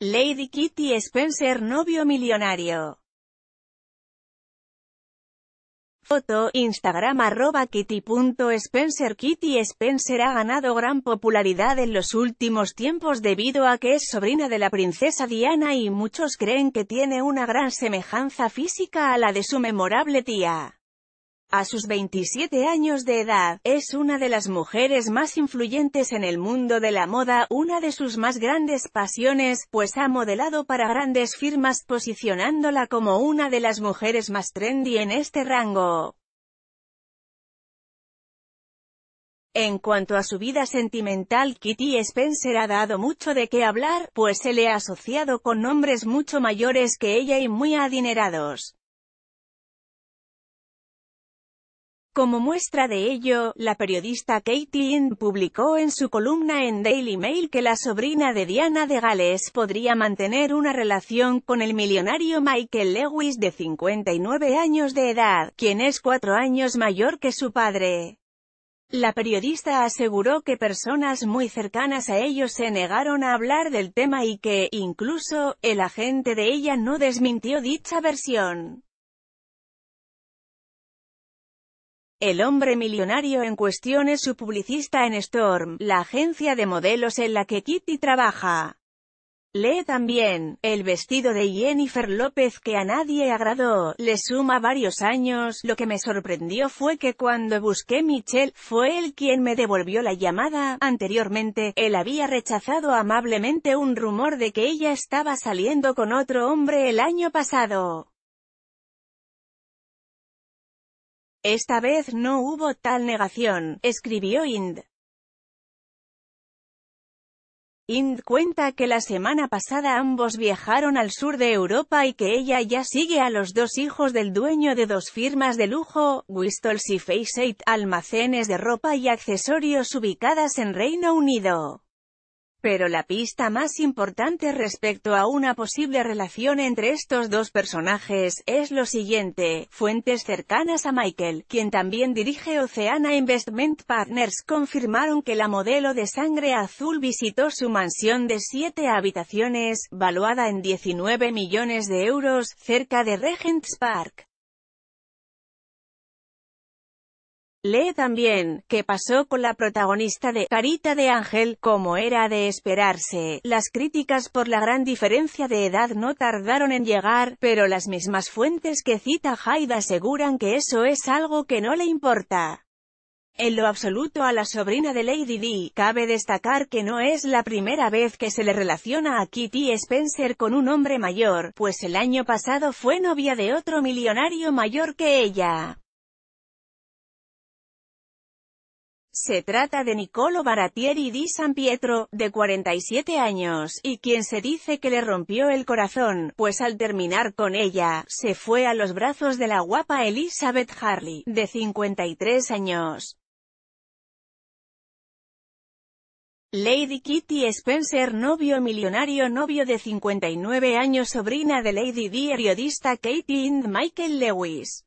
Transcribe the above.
Lady Kitty Spencer novio millonario. Foto, Instagram arroba kitty.spencer Kitty Spencer ha ganado gran popularidad en los últimos tiempos debido a que es sobrina de la princesa Diana y muchos creen que tiene una gran semejanza física a la de su memorable tía. A sus 27 años de edad, es una de las mujeres más influyentes en el mundo de la moda, una de sus más grandes pasiones, pues ha modelado para grandes firmas posicionándola como una de las mujeres más trendy en este rango. En cuanto a su vida sentimental Kitty Spencer ha dado mucho de qué hablar, pues se le ha asociado con hombres mucho mayores que ella y muy adinerados. Como muestra de ello, la periodista Caitlin publicó en su columna en Daily Mail que la sobrina de Diana de Gales podría mantener una relación con el millonario Michael Lewis de 59 años de edad, quien es cuatro años mayor que su padre. La periodista aseguró que personas muy cercanas a ellos se negaron a hablar del tema y que, incluso, el agente de ella no desmintió dicha versión. El hombre millonario en cuestión es su publicista en Storm, la agencia de modelos en la que Kitty trabaja. Lee también, el vestido de Jennifer López que a nadie agradó, le suma varios años, lo que me sorprendió fue que cuando busqué Michelle, fue él quien me devolvió la llamada, anteriormente, él había rechazado amablemente un rumor de que ella estaba saliendo con otro hombre el año pasado. Esta vez no hubo tal negación, escribió Ind. Ind cuenta que la semana pasada ambos viajaron al sur de Europa y que ella ya sigue a los dos hijos del dueño de dos firmas de lujo, Whistles y face Eight, almacenes de ropa y accesorios ubicadas en Reino Unido. Pero la pista más importante respecto a una posible relación entre estos dos personajes, es lo siguiente, fuentes cercanas a Michael, quien también dirige Oceana Investment Partners confirmaron que la modelo de sangre azul visitó su mansión de siete habitaciones, valuada en 19 millones de euros, cerca de Regent's Park. Lee también, qué pasó con la protagonista de Carita de Ángel, como era de esperarse. Las críticas por la gran diferencia de edad no tardaron en llegar, pero las mismas fuentes que cita Hyde aseguran que eso es algo que no le importa. En lo absoluto a la sobrina de Lady Di, cabe destacar que no es la primera vez que se le relaciona a Kitty Spencer con un hombre mayor, pues el año pasado fue novia de otro millonario mayor que ella. Se trata de Nicolo Baratieri di San Pietro, de 47 años, y quien se dice que le rompió el corazón, pues al terminar con ella, se fue a los brazos de la guapa Elizabeth Harley, de 53 años. Lady Kitty Spencer novio millonario novio de 59 años sobrina de Lady Di periodista Katie Michael Lewis